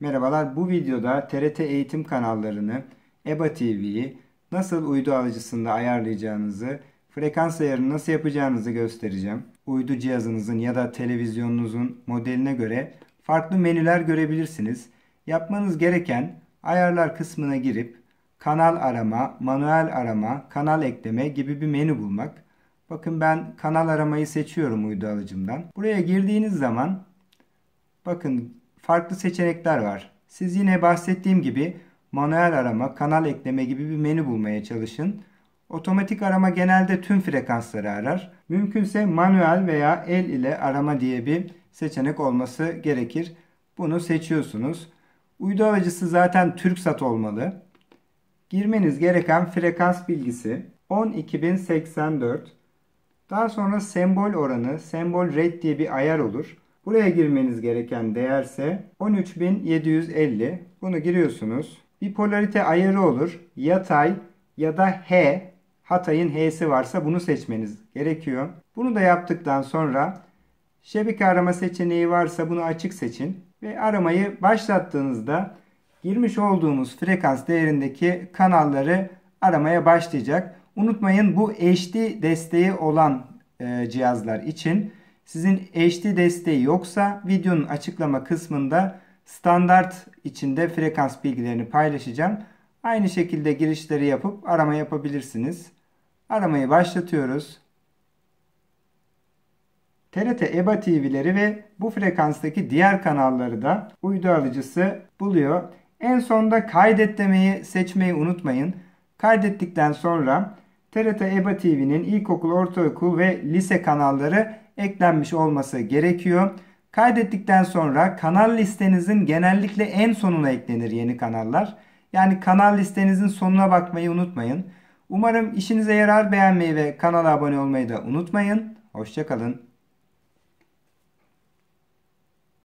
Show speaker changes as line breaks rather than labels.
Merhabalar, bu videoda TRT eğitim kanallarını, EBA TV'yi nasıl uydu alıcısında ayarlayacağınızı, frekans ayarını nasıl yapacağınızı göstereceğim. Uydu cihazınızın ya da televizyonunuzun modeline göre farklı menüler görebilirsiniz. Yapmanız gereken ayarlar kısmına girip kanal arama, manuel arama, kanal ekleme gibi bir menü bulmak. Bakın ben kanal aramayı seçiyorum uydu alıcımdan. Buraya girdiğiniz zaman bakın farklı seçenekler var. Siz yine bahsettiğim gibi manuel arama, kanal ekleme gibi bir menü bulmaya çalışın. Otomatik arama genelde tüm frekansları arar. Mümkünse manuel veya el ile arama diye bir seçenek olması gerekir. Bunu seçiyorsunuz. Uydu alıcısı zaten TürkSat olmalı. Girmeniz gereken frekans bilgisi 12084. Daha sonra sembol oranı, sembol red diye bir ayar olur. Buraya girmeniz gereken değerse 13750. Bunu giriyorsunuz. Bir polarite ayarı olur. Yatay ya da H. Hatay'ın H'si varsa bunu seçmeniz gerekiyor. Bunu da yaptıktan sonra şebeke arama seçeneği varsa bunu açık seçin. Ve aramayı başlattığınızda girmiş olduğumuz frekans değerindeki kanalları aramaya başlayacak. Unutmayın bu HD desteği olan e, cihazlar için sizin HD desteği yoksa videonun açıklama kısmında standart içinde frekans bilgilerini paylaşacağım. Aynı şekilde girişleri yapıp arama yapabilirsiniz. Aramayı başlatıyoruz. TRT EBA TV'leri ve bu frekanstaki diğer kanalları da uydu alıcısı buluyor. En sonda kaydet demeyi seçmeyi unutmayın. Kaydettikten sonra TRT EBA TV'nin ilkokul, ortaokul ve lise kanalları eklenmiş olması gerekiyor. Kaydettikten sonra kanal listenizin genellikle en sonuna eklenir yeni kanallar. Yani kanal listenizin sonuna bakmayı unutmayın. Umarım işinize yarar beğenmeyi ve kanala abone olmayı da unutmayın. Hoşçakalın.